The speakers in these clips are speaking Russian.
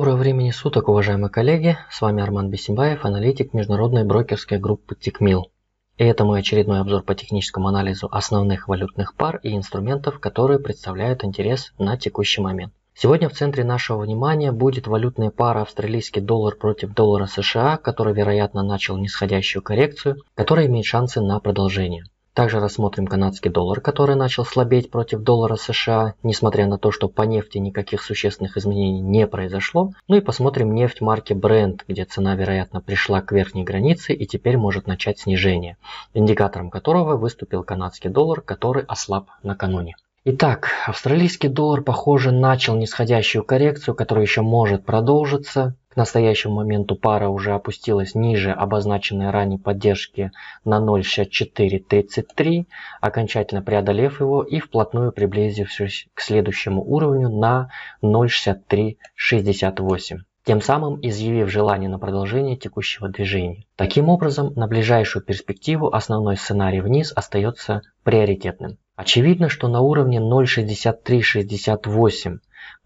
Доброго времени суток, уважаемые коллеги! С вами Арман Бесимбаев, аналитик международной брокерской группы Тикмил. И это мой очередной обзор по техническому анализу основных валютных пар и инструментов, которые представляют интерес на текущий момент. Сегодня в центре нашего внимания будет валютная пара австралийский доллар против доллара США, который, вероятно, начал нисходящую коррекцию, которая имеет шансы на продолжение. Также рассмотрим канадский доллар, который начал слабеть против доллара США, несмотря на то, что по нефти никаких существенных изменений не произошло. Ну и посмотрим нефть марки Brent, где цена, вероятно, пришла к верхней границе и теперь может начать снижение, индикатором которого выступил канадский доллар, который ослаб накануне. Итак, австралийский доллар, похоже, начал нисходящую коррекцию, которая еще может продолжиться. К настоящему моменту пара уже опустилась ниже обозначенной ранее поддержки на 0.6433, окончательно преодолев его и вплотную приблизившись к следующему уровню на 0.6368 тем самым изъявив желание на продолжение текущего движения. Таким образом, на ближайшую перспективу основной сценарий вниз остается приоритетным. Очевидно, что на уровне 0.6368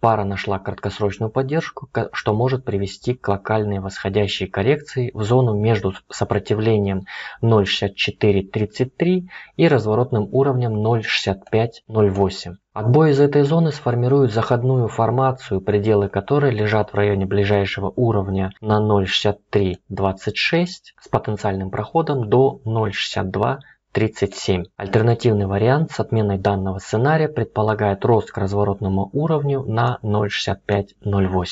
пара нашла краткосрочную поддержку, что может привести к локальной восходящей коррекции в зону между сопротивлением 0.6433 и разворотным уровнем 0.6508. Отбой из этой зоны сформирует заходную формацию, пределы которой лежат в районе ближайшего уровня на 0.6326 с потенциальным проходом до 0.62 37. Альтернативный вариант с отменой данного сценария предполагает рост к разворотному уровню на 0.6508.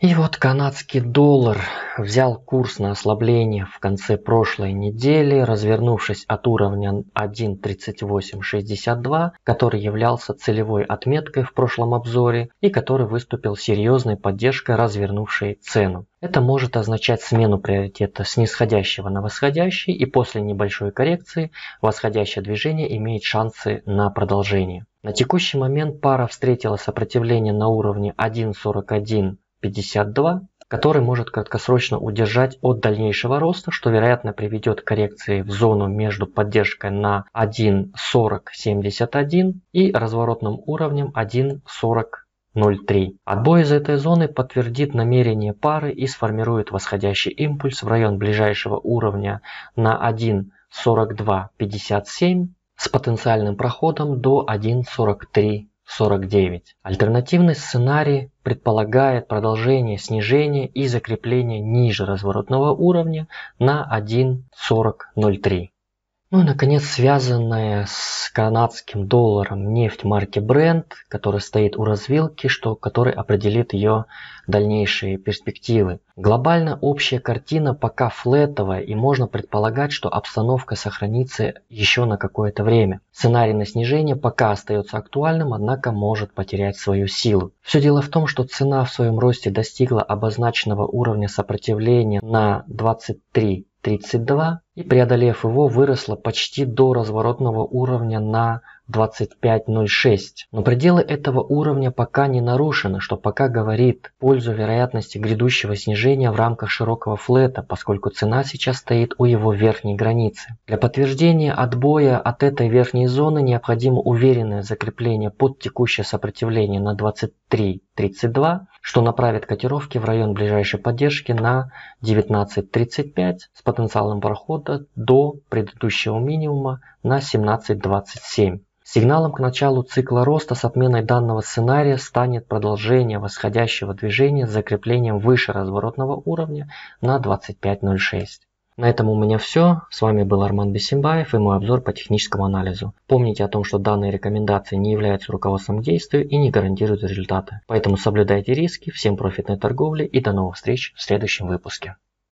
И вот канадский доллар взял курс на ослабление в конце прошлой недели, развернувшись от уровня 1.3862, который являлся целевой отметкой в прошлом обзоре и который выступил серьезной поддержкой развернувшей цену. Это может означать смену приоритета с нисходящего на восходящий, и после небольшой коррекции восходящее движение имеет шансы на продолжение. На текущий момент пара встретила сопротивление на уровне 1.41 52, который может краткосрочно удержать от дальнейшего роста, что вероятно приведет к коррекции в зону между поддержкой на 1.4071 и разворотным уровнем 1.40. 0,3. Отбой из этой зоны подтвердит намерение пары и сформирует восходящий импульс в район ближайшего уровня на 1.4257 с потенциальным проходом до 1.43 49. Альтернативный сценарий предполагает продолжение снижения и закрепления ниже разворотного уровня на 1.4003. Ну и, наконец, связанная с канадским долларом нефть марки Brent, которая стоит у развилки, что, который определит ее дальнейшие перспективы. Глобально общая картина пока флетовая и можно предполагать, что обстановка сохранится еще на какое-то время. Сценарий на снижение пока остается актуальным, однако может потерять свою силу. Все дело в том, что цена в своем росте достигла обозначенного уровня сопротивления на 23 32 и преодолев его выросла почти до разворотного уровня на 25.06. Но пределы этого уровня пока не нарушены, что пока говорит в пользу вероятности грядущего снижения в рамках широкого флета, поскольку цена сейчас стоит у его верхней границы. Для подтверждения отбоя от этой верхней зоны необходимо уверенное закрепление под текущее сопротивление на 23. 19.32, что направит котировки в район ближайшей поддержки на 19.35 с потенциалом прохода до предыдущего минимума на 17.27. Сигналом к началу цикла роста с отменой данного сценария станет продолжение восходящего движения с закреплением выше разворотного уровня на 25.06. На этом у меня все. С вами был Арман Бесимбаев и мой обзор по техническому анализу. Помните о том, что данные рекомендации не являются руководством к действию и не гарантируют результаты. Поэтому соблюдайте риски, всем профитной торговли и до новых встреч в следующем выпуске.